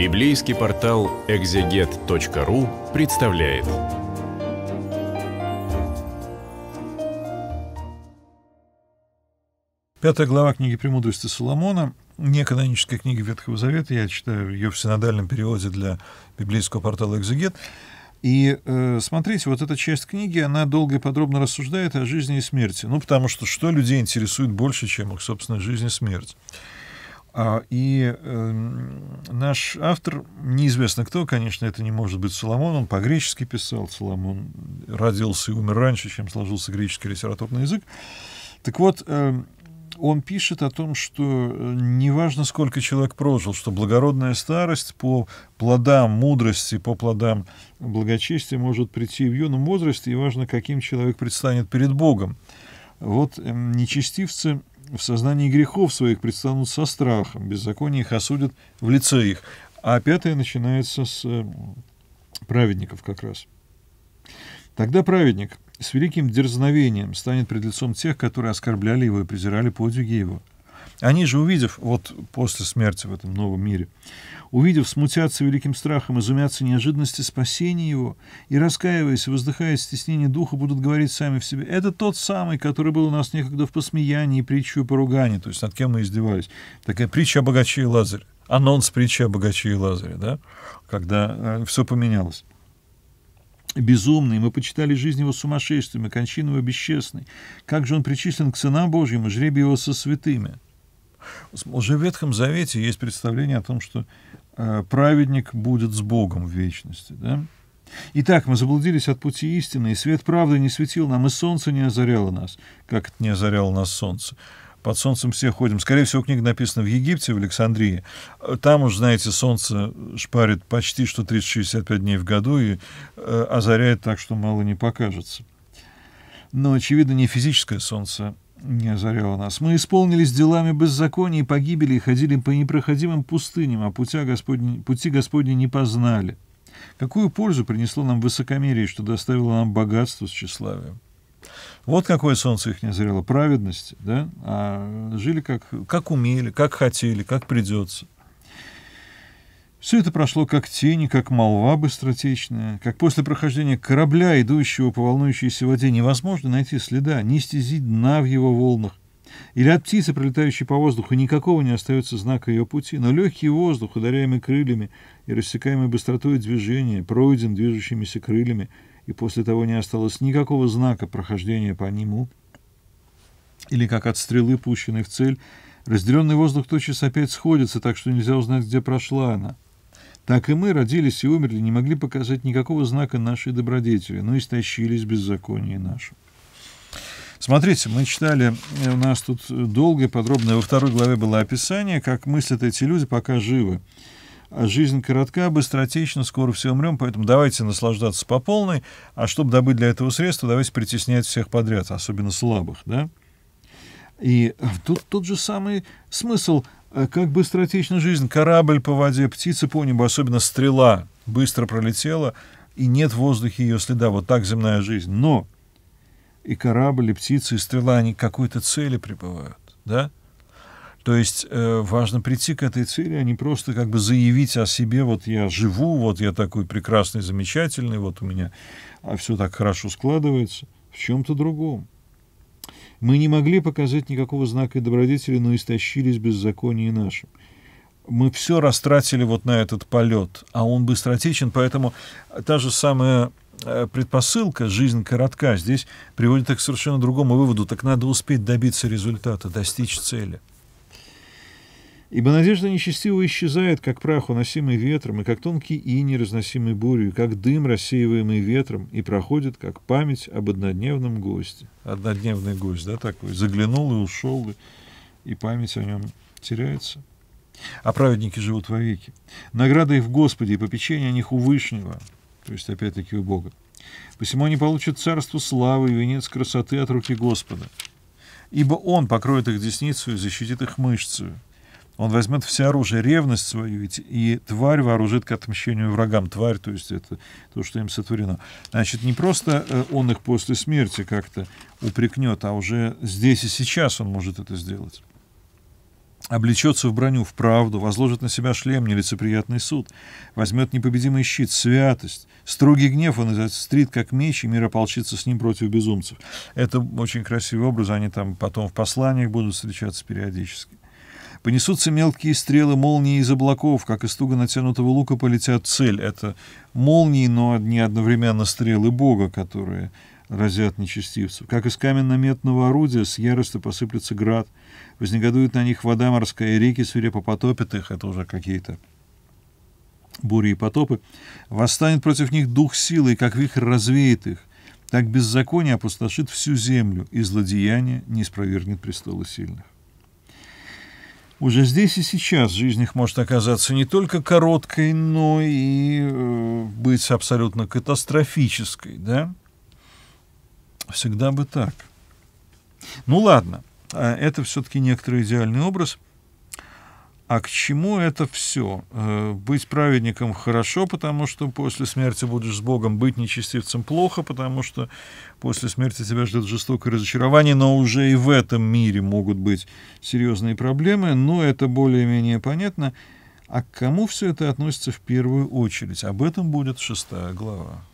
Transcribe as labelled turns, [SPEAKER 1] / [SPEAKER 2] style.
[SPEAKER 1] Библейский портал экзегет.ру представляет. Пятая глава книги «Премудрости Соломона» неканонической книга Ветхого Завета. Я читаю ее в синодальном переводе для библейского портала «Экзегет». И э, смотрите, вот эта часть книги, она долго и подробно рассуждает о жизни и смерти. Ну, потому что что людей интересует больше, чем их собственная жизнь и смерть. А, и эм, наш автор, неизвестно кто, конечно, это не может быть Соломон, он по-гречески писал, Соломон родился и умер раньше, чем сложился греческий литературный язык. Так вот, эм, он пишет о том, что э, неважно, сколько человек прожил, что благородная старость по плодам мудрости, по плодам благочестия может прийти в юном возрасте, и важно, каким человек предстанет перед Богом. Вот эм, нечестивцы в сознании грехов своих предстанут со страхом, беззаконие их осудят в лице их. А пятое начинается с э, праведников как раз. Тогда праведник с великим дерзновением станет пред лицом тех, которые оскорбляли его и презирали подвиги его. Они же, увидев, вот после смерти в этом новом мире, увидев, смутятся великим страхом, изумятся неожиданности спасения его, и, раскаиваясь и воздыхая стеснение духа, будут говорить сами в себе, это тот самый, который был у нас некогда в посмеянии, притчу и поругании, то есть над кем мы издевались. Такая притча о богаче и Лазаре, анонс притчи о богаче и Лазаре, да, когда э, все поменялось безумный, мы почитали жизнь его сумасшествием и кончину его бесчестной. Как же он причислен к сынам Божьим и жребию его со святыми?» Уже в Ветхом Завете есть представление о том, что э, праведник будет с Богом в вечности. Да? Итак, мы заблудились от пути истины, и свет правды не светил нам, и солнце не озаряло нас, как это не озаряло нас солнце. Под солнцем все ходим. Скорее всего, книга написана в Египте, в Александрии. Э, там уж, знаете, солнце шпарит почти что 365 дней в году и э, озаряет так, что мало не покажется. Но, очевидно, не физическое солнце, не озаряло нас. Мы исполнились делами беззакония и погибели, и ходили по непроходимым пустыням, а путя Господни, пути Господни не познали. Какую пользу принесло нам высокомерие, что доставило нам богатство с тщеславием? Вот какое солнце их не зрело, праведности, да? А жили как, как умели, как хотели, как придется. Все это прошло как тень, как молва быстротечная, как после прохождения корабля, идущего по волнующейся воде, невозможно найти следа, не стези дна в его волнах. Или от птицы, пролетающей по воздуху, никакого не остается знака ее пути, но легкий воздух, ударяемый крыльями и рассекаемый быстротой движения, пройден движущимися крыльями, и после того не осталось никакого знака прохождения по нему. Или как от стрелы, пущенной в цель, разделенный воздух тотчас опять сходится, так что нельзя узнать, где прошла она. Так и мы родились и умерли, не могли показать никакого знака нашей добродетели, но истощились беззаконие наше. Смотрите, мы читали, э, у нас тут долгое, подробное, во второй главе было описание, как мыслят эти люди, пока живы. А жизнь коротка, быстротечна, скоро все умрем, поэтому давайте наслаждаться по полной, а чтобы добыть для этого средства, давайте притеснять всех подряд, особенно слабых, да? И а, тут тот же самый смысл – а как быстротечна жизнь. Корабль по воде, птица по небу, особенно стрела, быстро пролетела, и нет в воздухе ее следа. Вот так земная жизнь. Но и корабль, и птицы, и стрела, они к какой-то цели прибывают. Да? То есть э, важно прийти к этой цели, а не просто как бы заявить о себе, вот я живу, вот я такой прекрасный, замечательный, вот у меня а все так хорошо складывается в чем-то другом. Мы не могли показать никакого знака добродетели, но истощились беззаконие нашим. Мы все растратили вот на этот полет, а он быстротечен, поэтому та же самая э, предпосылка «жизнь коротка» здесь приводит к совершенно другому выводу. Так надо успеть добиться результата, достичь цели. Ибо надежда нечестивого исчезает, как прах, уносимый ветром, и как тонкий иней, разносимый бурью, и как дым, рассеиваемый ветром, и проходит, как память об однодневном госте. Однодневный гость, да, такой, заглянул и ушел, и, и память о нем теряется. А праведники живут вовеки. Награда их в Господе, и попечение о них у Вышнего, то есть, опять-таки, у Бога. Посему они получат царство славы и венец красоты от руки Господа. Ибо Он покроет их десницу и защитит их мышцу он возьмет все оружие, ревность свою, и тварь вооружит к отмщению врагам. Тварь, то есть это то, что им сотворено. Значит, не просто э, он их после смерти как-то упрекнет, а уже здесь и сейчас он может это сделать облечется в броню, в правду, возложит на себя шлем, нелицеприятный суд, возьмет непобедимый щит, святость, строгий гнев он изострит, как меч, и мир ополчится с ним против безумцев. Это очень красивый образ, они там потом в посланиях будут встречаться периодически. Понесутся мелкие стрелы молнии из облаков, как из туго натянутого лука полетят цель. Это молнии, но одни одновременно стрелы Бога, которые разят нечестивцев. Как из каменно-метного орудия с ярости посыплется град. Вознегодует на них вода морская, и реки свирепо потопят их. Это уже какие-то бури и потопы. Восстанет против них дух силы, и как вихрь развеет их. Так беззаконие опустошит всю землю, и злодеяние не спровергнет престола сильных уже здесь и сейчас жизнь их может оказаться не только короткой, но и э, быть абсолютно катастрофической, да? Всегда бы так. Ну ладно, а это все-таки некоторый идеальный образ – а к чему это все? Э, быть праведником хорошо, потому что после смерти будешь с Богом, быть нечестивцем плохо, потому что после смерти тебя ждет жестокое разочарование, но уже и в этом мире могут быть серьезные проблемы, но это более-менее понятно. А к кому все это относится в первую очередь? Об этом будет шестая глава.